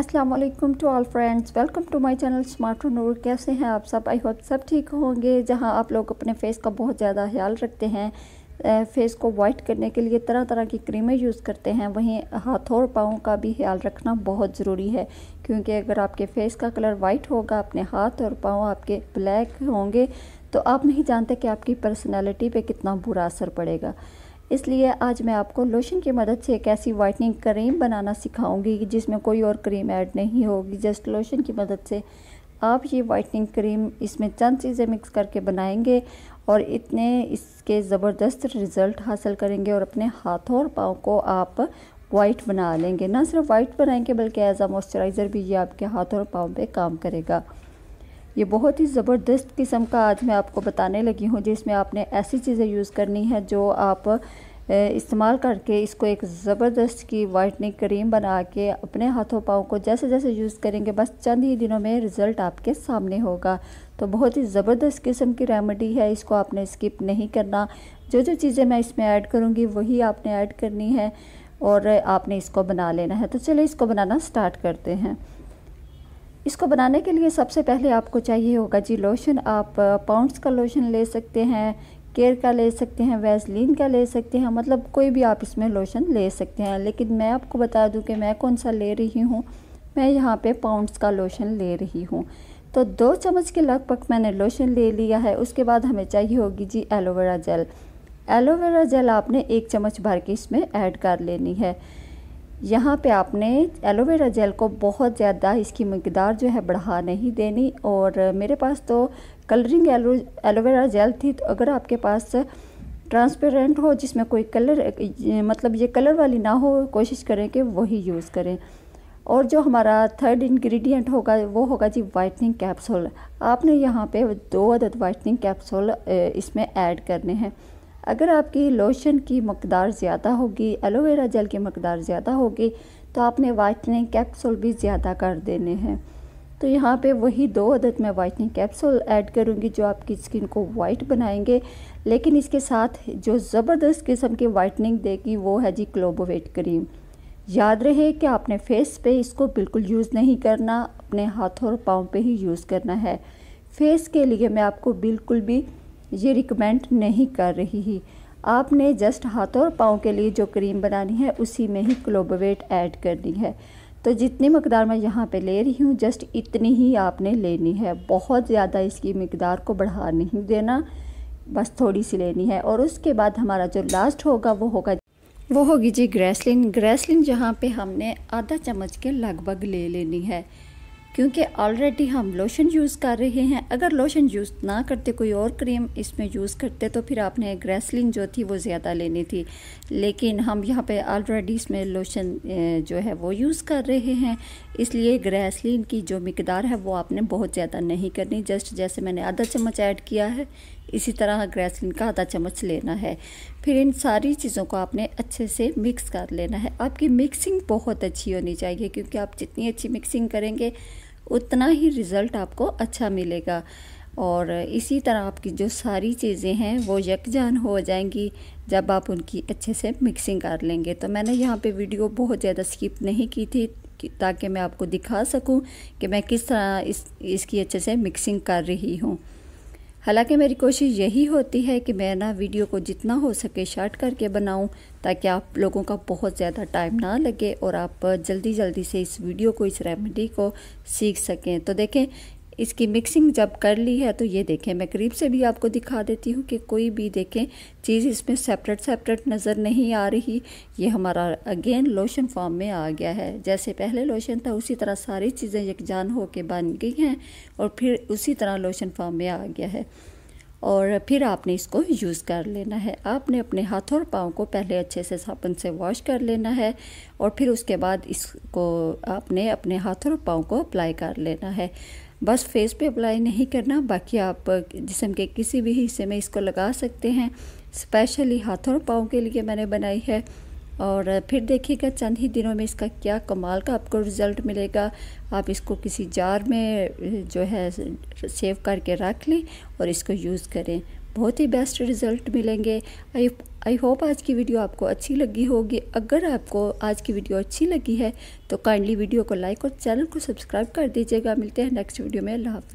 Aslam to all friends welcome to my channel smart Noor कैसे हैं आप सब आई होप सब ठीक होंगे जहां आप लोग अपने फेस का बहुत ज़्यादा ख्याल रखते हैं फेस को वाइट करने के लिए तरह तरह की क्रीमें यूज़ करते हैं वहीं हाथों और पाँव का भी ख्याल रखना बहुत ज़रूरी है क्योंकि अगर आपके फेस का कलर वाइट होगा अपने हाथ और पाँव आपके ब्लैक होंगे तो आप नहीं जानते कि आपकी पर्सनैलिटी पर कितना बुरा असर पड़ेगा इसलिए आज मैं आपको लोशन की मदद से एक ऐसी वाइटनिंग क्रीम बनाना सिखाऊंगी जिसमें कोई और क्रीम ऐड नहीं होगी जस्ट लोशन की मदद से आप ये वाइटनिंग क्रीम इसमें चंद चीज़ें मिक्स करके बनाएंगे और इतने इसके ज़बरदस्त रिज़ल्ट हासिल करेंगे और अपने हाथों और पाँव को आप वाइट बना लेंगे ना सिर्फ वाइट बनाएंगे बल्कि एज आ मॉइस्चराइज़र भी ये आपके हाथों और पाँव पे काम करेगा ये बहुत ही ज़बरदस्त किस्म का आज मैं आपको बताने लगी हूँ जिसमें आपने ऐसी चीज़ें यूज़ करनी है जो आप इस्तेमाल करके इसको एक ज़बरदस्त की वाइटनिंग क्रीम बना के अपने हाथों पाँव को जैसे जैसे यूज़ करेंगे बस चंद ही दिनों में रिज़ल्ट आपके सामने होगा तो बहुत ही ज़बरदस्त किस्म की रेमेडी है इसको आपने स्किप नहीं करना जो जो चीज़ें मैं इसमें ऐड करूँगी वही आपने ऐड करनी है और आपने इसको बना लेना है तो चलिए इसको बनाना स्टार्ट करते हैं इसको बनाने के लिए सबसे पहले आपको चाहिए होगा जी लोशन आप पाउंड्स का लोशन ले सकते हैं केयर का ले सकते हैं वैसलिन का ले सकते हैं मतलब कोई भी आप इसमें लोशन ले सकते हैं लेकिन मैं आपको बता दूं कि मैं कौन सा ले रही हूँ मैं यहाँ पे पाउंड्स का लोशन ले रही हूँ तो दो चम्मच के लगभग मैंने लोशन ले लिया है उसके बाद हमें चाहिए होगी जी एलोवेरा जेल एलोवेरा जेल आपने एक चम्मच भर के इसमें ऐड कर लेनी है यहाँ पे आपने एलोवेरा जेल को बहुत ज़्यादा इसकी मकदार जो है बढ़ा नहीं देनी और मेरे पास तो कलरिंग एलो एलोवेरा जेल थी तो अगर आपके पास ट्रांसपेरेंट हो जिसमें कोई कलर मतलब ये कलर वाली ना हो कोशिश करें कि वही यूज़ करें और जो हमारा थर्ड इंग्रेडिएंट होगा वो होगा जी वाइटनिंग कैप्सूल आपने यहाँ पे दो अदद वाइटनिंग कैप्सूल इसमें ऐड करने हैं अगर आपकी लोशन की मकदार ज़्यादा होगी एलोवेरा जेल की मकदार ज़्यादा होगी तो आपने वाइटनिंग कैप्सूल भी ज़्यादा कर देने हैं तो यहाँ पे वही दो अदद में वाइटनिंग कैप्सूल ऐड करूँगी जो आपकी स्किन को वाइट बनाएंगे लेकिन इसके साथ जो ज़बरदस्त किस्म की वाइटनिंग देगी वो है जी क्लोबोवेट क्रीम याद रहे कि आपने फेस पे इसको बिल्कुल यूज़ नहीं करना अपने हाथों और पाँव पे ही यूज़ करना है फेस के लिए मैं आपको बिल्कुल भी ये रिकमेंड नहीं कर रही है आपने जस्ट हाथों और पाँव के लिए जो क्रीम बनानी है उसी में ही क्लोबोवेट ऐड करनी है तो जितनी मकदार मैं यहाँ पे ले रही हूँ जस्ट इतनी ही आपने लेनी है बहुत ज़्यादा इसकी मकदार को बढ़ा नहीं देना बस थोड़ी सी लेनी है और उसके बाद हमारा जो लास्ट होगा वो होगा वो होगी जी ग्रेसलिन ग्रेसलिन जहाँ पे हमने आधा चम्मच के लगभग ले लेनी है क्योंकि ऑलरेडी हम लोशन यूज़ कर रहे हैं अगर लोशन यूज़ ना करते कोई और क्रीम इसमें यूज़ करते तो फिर आपने ग्रेसलिन जो थी वो ज़्यादा लेनी थी लेकिन हम यहाँ पे ऑलरेडी इसमें लोशन जो है वो यूज़ कर रहे हैं इसलिए ग्रेसलिन की जो मकदार है वो आपने बहुत ज़्यादा नहीं करनी जस्ट जैसे मैंने आधा चम्मच ऐड किया है इसी तरह ग्रेसलिन का आधा चम्मच लेना है फिर इन सारी चीज़ों को आपने अच्छे से मिक्स कर लेना है आपकी मिक्सिंग बहुत अच्छी होनी चाहिए क्योंकि आप जितनी अच्छी मिक्सिंग करेंगे उतना ही रिज़ल्ट आपको अच्छा मिलेगा और इसी तरह आपकी जो सारी चीज़ें हैं वो यकजान हो जाएंगी जब आप उनकी अच्छे से मिक्सिंग कर लेंगे तो मैंने यहाँ पे वीडियो बहुत ज़्यादा स्किप नहीं की थी ताकि मैं आपको दिखा सकूँ कि मैं किस तरह इस इसकी अच्छे से मिक्सिंग कर रही हूँ हालांकि मेरी कोशिश यही होती है कि मैं ना वीडियो को जितना हो सके शॉर्ट करके बनाऊं ताकि आप लोगों का बहुत ज़्यादा टाइम ना लगे और आप जल्दी जल्दी से इस वीडियो को इस रेमेडी को सीख सकें तो देखें इसकी मिक्सिंग जब कर ली है तो ये देखें मैं करीब से भी आपको दिखा देती हूँ कि कोई भी देखें चीज़ इसमें सेपरेट सेपरेट नज़र नहीं आ रही ये हमारा अगेन लोशन फॉर्म में आ गया है जैसे पहले लोशन था उसी तरह सारी चीज़ें यकजान होकर बन गई हैं और फिर उसी तरह लोशन फॉर्म में आ गया है और फिर आपने इसको यूज़ कर लेना है आपने अपने हाथ और पाँव को पहले अच्छे से साबुन से वॉश कर लेना है और फिर उसके बाद इसको आपने अपने हाथ और पाँव को अप्लाई कर लेना है बस फेस पे अप्लाई नहीं करना बाकी आप जिसम के किसी भी हिस्से में इसको लगा सकते हैं स्पेशली हाथों और पाँव के लिए मैंने बनाई है और फिर देखिएगा चंद ही दिनों में इसका क्या कमाल का आपको रिज़ल्ट मिलेगा आप इसको किसी जार में जो है सेव करके रख लें और इसको यूज़ करें बहुत ही बेस्ट रिज़ल्ट मिलेंगे आई आई होप आज की वीडियो आपको अच्छी लगी होगी अगर आपको आज की वीडियो अच्छी लगी है तो काइंडली वीडियो को लाइक और चैनल को सब्सक्राइब कर दीजिएगा मिलते हैं नेक्स्ट वीडियो में अल्लाह हाफि